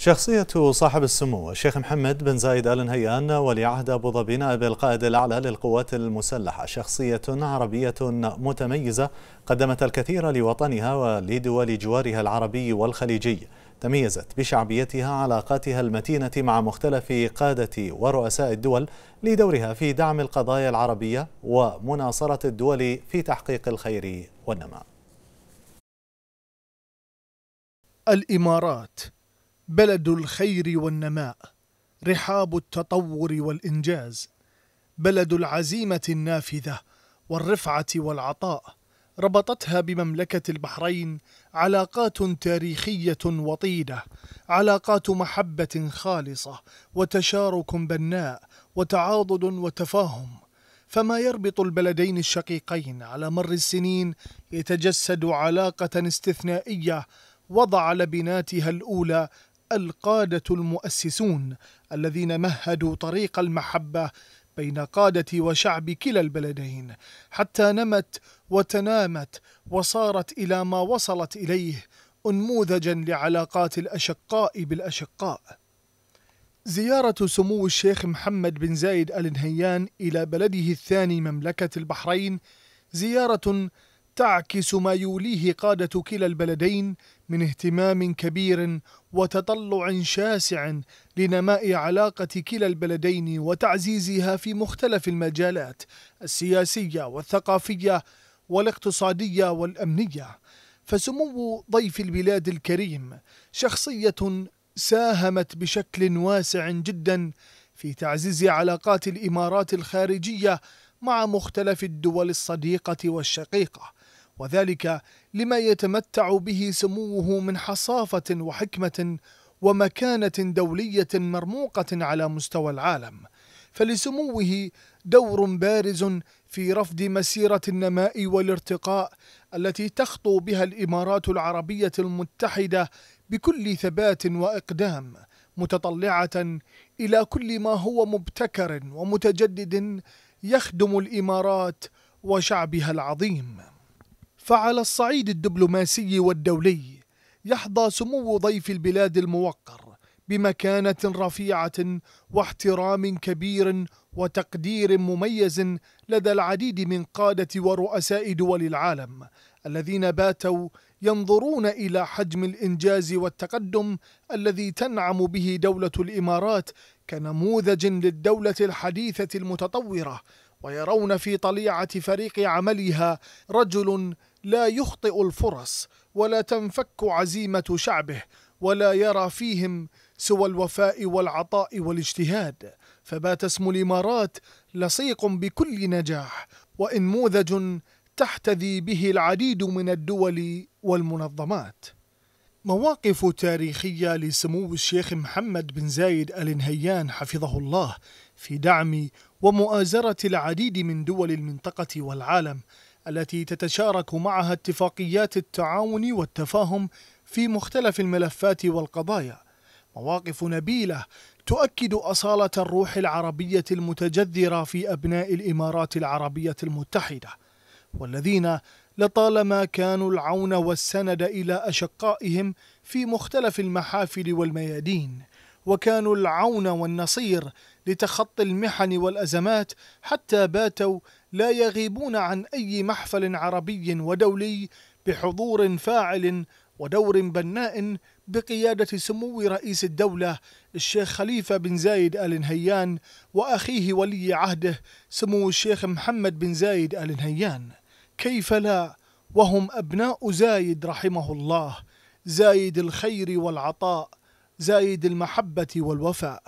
شخصية صاحب السمو الشيخ محمد بن زايد آل نهيان ولي عهد أبو ظبي نائب القائد الأعلى للقوات المسلحة شخصية عربية متميزة قدمت الكثير لوطنها ولدول جوارها العربي والخليجي تميزت بشعبيتها علاقاتها المتينة مع مختلف قادة ورؤساء الدول لدورها في دعم القضايا العربية ومناصرة الدول في تحقيق الخير والنماء الإمارات بلد الخير والنماء رحاب التطور والإنجاز بلد العزيمة النافذة والرفعة والعطاء ربطتها بمملكة البحرين علاقات تاريخية وطيدة علاقات محبة خالصة وتشارك بناء وتعاضد وتفاهم فما يربط البلدين الشقيقين على مر السنين يتجسد علاقة استثنائية وضع لبناتها الأولى القادة المؤسسون الذين مهدوا طريق المحبة بين قادة وشعب كلا البلدين حتى نمت وتنامت وصارت إلى ما وصلت إليه أنموذجا لعلاقات الأشقاء بالأشقاء زيارة سمو الشيخ محمد بن زايد آل نهيان إلى بلده الثاني مملكة البحرين زيارة تعكس ما يوليه قادة كلا البلدين من اهتمام كبير وتطلع شاسع لنماء علاقة كلا البلدين وتعزيزها في مختلف المجالات السياسية والثقافية والاقتصادية والأمنية فسمو ضيف البلاد الكريم شخصية ساهمت بشكل واسع جدا في تعزيز علاقات الإمارات الخارجية مع مختلف الدول الصديقة والشقيقة وذلك لما يتمتع به سموه من حصافة وحكمة ومكانة دولية مرموقة على مستوى العالم فلسموه دور بارز في رفض مسيرة النماء والارتقاء التي تخطو بها الإمارات العربية المتحدة بكل ثبات وإقدام متطلعة إلى كل ما هو مبتكر ومتجدد يخدم الإمارات وشعبها العظيم فعلى الصعيد الدبلوماسي والدولي يحظى سمو ضيف البلاد الموقر بمكانة رفيعة واحترام كبير وتقدير مميز لدى العديد من قادة ورؤساء دول العالم الذين باتوا ينظرون إلى حجم الإنجاز والتقدم الذي تنعم به دولة الإمارات كنموذج للدولة الحديثة المتطورة ويرون في طليعة فريق عملها رجل لا يخطئ الفرص ولا تنفك عزيمة شعبه ولا يرى فيهم سوى الوفاء والعطاء والاجتهاد فبات اسم الامارات لصيق بكل نجاح وانموذج تحتذي به العديد من الدول والمنظمات مواقف تاريخية لسمو الشيخ محمد بن زايد آل نهيان حفظه الله في دعم ومؤازرة العديد من دول المنطقة والعالم التي تتشارك معها اتفاقيات التعاون والتفاهم في مختلف الملفات والقضايا مواقف نبيلة تؤكد أصالة الروح العربية المتجذرة في أبناء الإمارات العربية المتحدة والذين لطالما كانوا العون والسند إلى أشقائهم في مختلف المحافل والميادين وكانوا العون والنصير لتخطي المحن والأزمات حتى باتوا لا يغيبون عن أي محفل عربي ودولي بحضور فاعل ودور بناء بقيادة سمو رئيس الدولة الشيخ خليفة بن زايد آل نهيان وأخيه ولي عهده سمو الشيخ محمد بن زايد آل نهيان كيف لا وهم أبناء زايد رحمه الله زايد الخير والعطاء زايد المحبة والوفاء